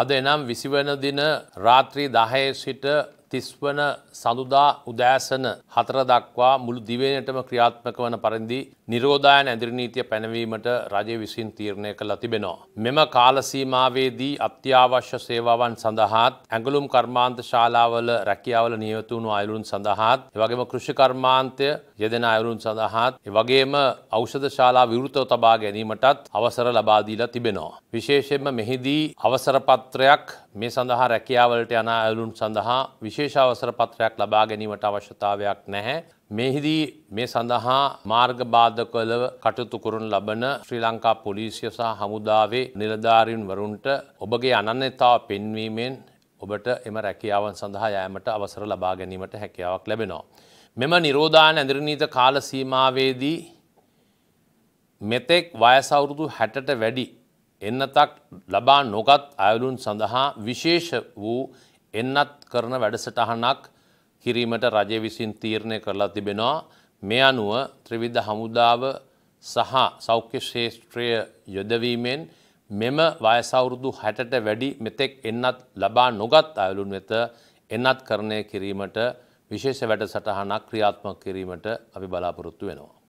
අද එනම් විසිවන දින රාත්‍රී දහයේ සිට තිස්වන සඳුදා උදෑසන හතර දක්වා මුළු දිවෙනටම ක්‍රියාත්මක වන පරිදි නිරෝධායන ඇදිරිනීතිය පැනවීමට රජය විසින් තීරණය කළ තිබෙනවා. මෙම කාලසීමාවේදී අත්‍යවශ්‍ය සේවාවන් සඳහාත් ඇඟලුම් කර්මාන්ත ශාලාවල රැකියාවල නියවතුුණු අයුරුන් සඳහාත් එවගේම කෘෂිකර්මාන්තය යෙදෙන අයුරුන් සඳහාත් එවගේම අෞෂධ ශාලා විවෘතව තබා ගැනීමටත් අවසර ලබාදීලා තිබෙනවා. විශේෂෙන්ම මෙහිදී අවසරපත්‍රයක් මේ සඳහා රැකියාවලට යන ඇලුන් සඳහා විශේෂාවසර පත්‍රයක් ලබා ගැනීමට අවශ්‍යතාවයක් නැහැ. මෙහිදී මේ සඳහා මාර්ග බාධකවලව කටයුතු කරන ලබන ශ්‍රී ලංකා පොලිසිය සහ හමුදාවේ නිලධාරීන් වරුන්ට ඔබගේ අනන්‍යතාව පෙන්වීමෙන් ඔබට එම රැකියාවන් සඳහා යෑමට අවසර ලබා ගැනීමට හැකියාවක් ලැබෙනවා. මෙම නිරෝධාන ඇඳරනීත කාල සීමාවේදී මෙතෙක් වයසවුරුදු හැටට වැඩි එන්නතක් ලබා නොගත් අයලුන් සඳහා විශේෂ වූ එන්නත් කරන වැඩසටහනක් කිරීමට රජය විසින් තීරණය කරලා තිබෙනවා මේ අනුව ත්‍රිවිධ හමුදාව සහ සෞඛ්‍ය ශේෂත්‍රය යොදවීමෙන් මෙම වයසවුරුදු හැටට වැඩි මෙතෙක් එන්නත් ලබා නොගත් අයලුන් වෙත එන්නත් කරණය කිරීමට විශේෂ වැඩසටහනක් ක්‍රියාත්මක කිරීමට අපි බලාපොරොත්තු වෙනවා.